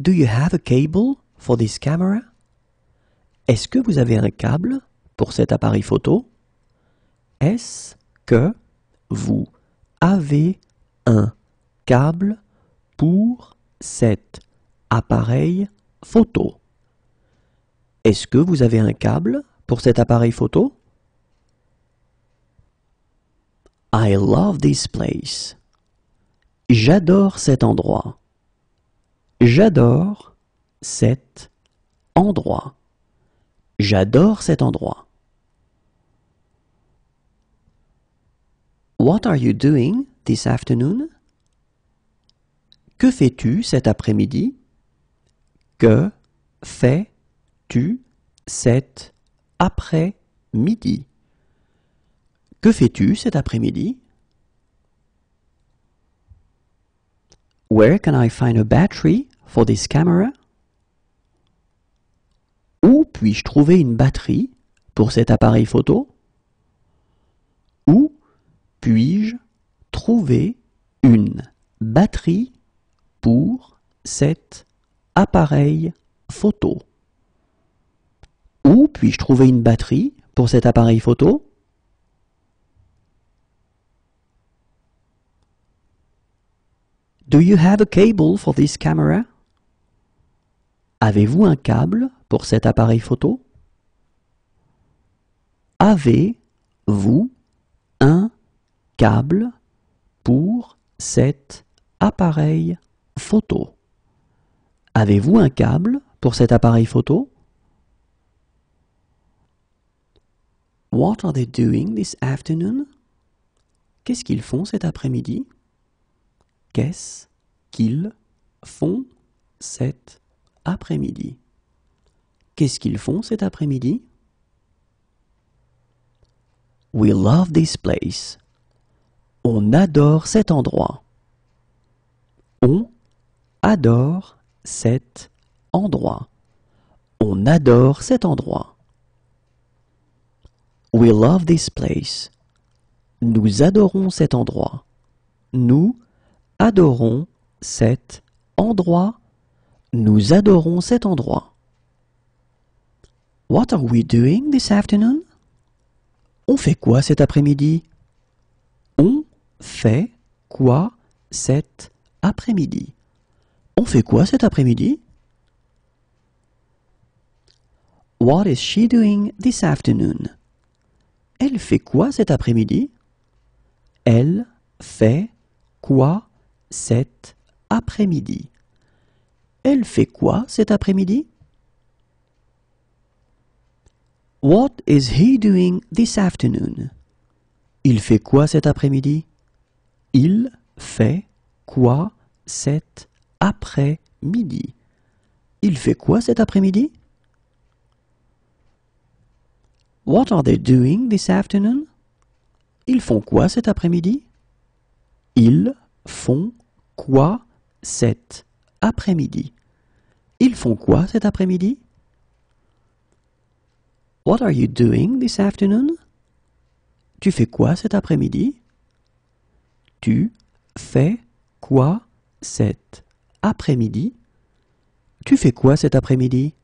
Do you have a cable for this camera? Est-ce que vous avez un câble pour cet appareil photo? Est-ce que vous avez un câble pour cet appareil photo? Est-ce que vous avez un câble pour cet appareil photo? I love this place. J'adore cet endroit. J'adore cet endroit. J'adore cet endroit. What are you doing this afternoon? Que fais-tu cet après-midi? Que fais-tu cet après-midi? Que fais-tu cet après-midi? Where can I find a battery for this camera? Où puis-je trouver une batterie pour cet appareil photo? Où puis-je trouver une batterie pour cet appareil photo? Où puis-je trouver une batterie pour cet appareil photo? Do you have a cable for this camera? Avez-vous un câble pour cet appareil photo Avez-vous un câble pour cet appareil photo Avez-vous un câble pour cet appareil photo What are they doing this afternoon Qu'est-ce qu'ils font cet après-midi Qu'est-ce qu'ils font cet après-midi après-midi. Qu'est-ce qu'ils font cet après-midi We love this place. On adore cet endroit. On adore cet endroit. On adore cet endroit. We love this place. Nous adorons cet endroit. Nous adorons cet endroit nous adorons cet endroit. What are we doing this afternoon? On fait quoi cet après-midi? On fait quoi cet après-midi? On fait quoi cet après What is she doing this afternoon? Elle fait quoi cet après-midi? Elle fait quoi cet après-midi? Elle fait quoi cet après-midi? What is he doing this afternoon? Il fait quoi cet après-midi? Il fait quoi cet après-midi? Il fait quoi cet après-midi? What are they doing this afternoon? Ils font quoi cet après-midi? Ils font quoi cet après-midi? Ils font quoi cet après-midi? What are you doing this afternoon? Tu fais quoi cet après-midi? Tu fais quoi cet après-midi? Tu fais quoi cet après-midi?